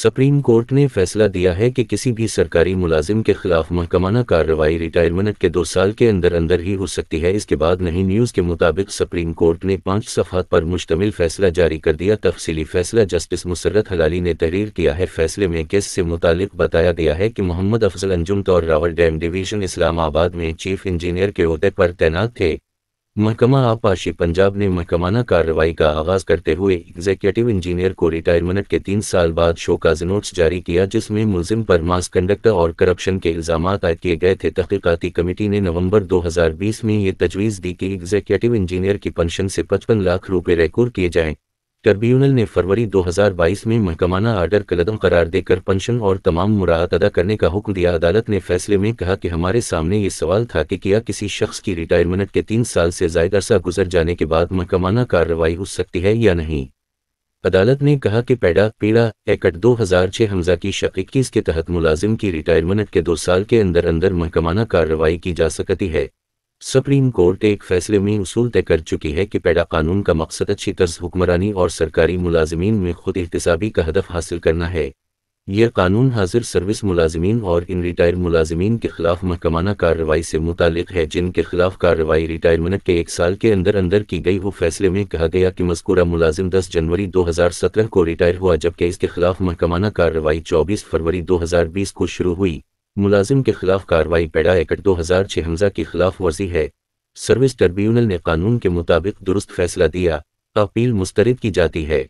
supreme court ने फैसला दिया है कि किसी भी सरकारी मुलाजिम के खिलाफ महकमाना कार्रवाई रिटायरमेंट के दो साल के अंदर अंदर ही हो सकती है इसके बाद नहीं न्यूज़ के मुताबिक सुप्रीम कोर्ट ने पाँच सफहत पर मुश्तमिल फैसला जारी कर दिया तफसीली फैसला जस्टिस मुसरत हलाली ने तहरीर किया है फैसले में केस से मुतालिक बताया गया है कि मोहम्मद अफजल अंजुम तौर रावल डैम डिवीजन इस्लामाबाद में चीफ इंजीनियर के अहदे पर तैनात थे महकमा आपाशी पंजाब ने महकमाना कार्रवाई का आगाज करते हुए एग्जीक्यूटिव इंजीनियर को रिटायरमेंट के तीन साल बाद शो काज नोट्स जारी किया जिसमें मुलिम पर मास कंडक्ट और करप्शन के इल्जाम आयद किए गए थे तहकीकती कमेटी ने नवंबर 2020 में ये तजवीज़ दी कि एग्जीक्यूटिव इंजीनियर की पेंशन से पचपन लाख रुपये रेकूर किए जाएं ट्रिब्यूनल ने फरवरी 2022 में महकमाना आर्डर कलदम करार देकर पेंशन और तमाम मुराद अदा करने का हुक्म दिया अदालत ने फैसले में कहा कि हमारे सामने ये सवाल था कि क्या किसी शख्स की रिटायरमेंट के तीन साल से जायद अरसा गुजर जाने के बाद महकमाना कार्रवाई हो सकती है या नहीं अदालत ने कहा कि पैडा पीड़ा एकट 2006 हमजा की शक इक्कीस के तहत मुलाजिम की रिटायरमेंट के दो साल के अंदर अंदर महकमाना कार्रवाई की जा सकती है सुप्रीम कोर्ट एक फैसले में उसूल तय कर चुकी है कि पैडा कानून का मकसद अच्छी तर्ज हुक्मरानी और सरकारी मुलाजमीन में खुद एहतसाबी का हदफ हासिल करना है यह कानून हाजिर सर्विस मुलाजमीन और इन रिटायर मुलाजमीन के खिलाफ महकमाना कार्रवाई से मुतल है जिनके खिलाफ कार्रवाई रिटायरमेंट के एक साल के अंदर अंदर की गई हो फैसले में कहा गया कि मजकूरा मुलाजिम 10 जनवरी 2017 को रिटायर हुआ जबकि इसके खिलाफ महकमाना कार्रवाई 24 फरवरी 2020 को शुरू हुई मुलाजिम के खिलाफ कार्रवाई पैडा एक्ट दो हजार छह हमजा की खिलाफ वर्जी है सर्विस ट्रिब्यूनल ने कानून के मुताबिक दुरुस्त फैसला दिया अपील मुस्तरद की जाती है